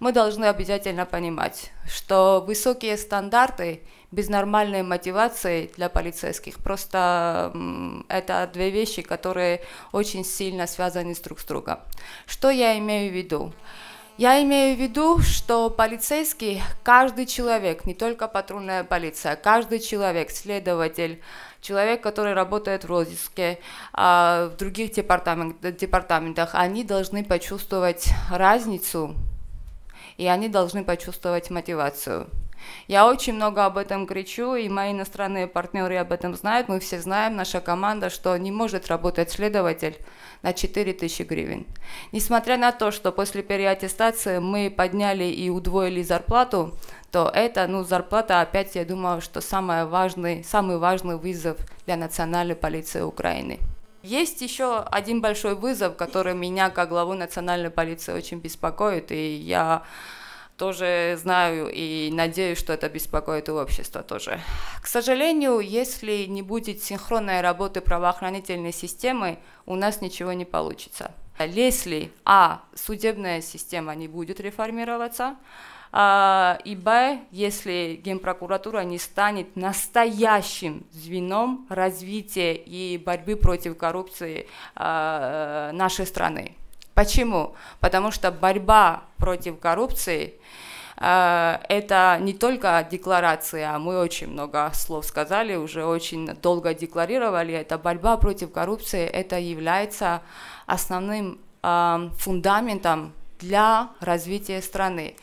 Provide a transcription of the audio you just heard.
мы должны обязательно понимать, что высокие стандарты без нормальной мотивации для полицейских просто это две вещи, которые очень сильно связаны с друг с другом. Что я имею в виду? Я имею в виду, что полицейский, каждый человек, не только патрульная полиция, каждый человек, следователь, человек, который работает в розыске, а, в других департаментах, они должны почувствовать разницу и они должны почувствовать мотивацию. Я очень много об этом кричу, и мои иностранные партнеры об этом знают. Мы все знаем, наша команда, что не может работать следователь на 4000 гривен. Несмотря на то, что после переаттестации мы подняли и удвоили зарплату, то это, ну, зарплата опять, я думаю, что самый важный, самый важный вызов для национальной полиции Украины. Есть еще один большой вызов, который меня как главу национальной полиции очень беспокоит, и я тоже знаю и надеюсь, что это беспокоит и общество тоже. К сожалению, если не будет синхронной работы правоохранительной системы, у нас ничего не получится. А если А, судебная система не будет реформироваться, а, и Б, если Генпрокуратура не станет настоящим звеном развития и борьбы против коррупции а, нашей страны. Почему? Потому что борьба против коррупции Э, это не только декларация, а мы очень много слов сказали, уже очень долго декларировали, это борьба против коррупции, это является основным э, фундаментом для развития страны.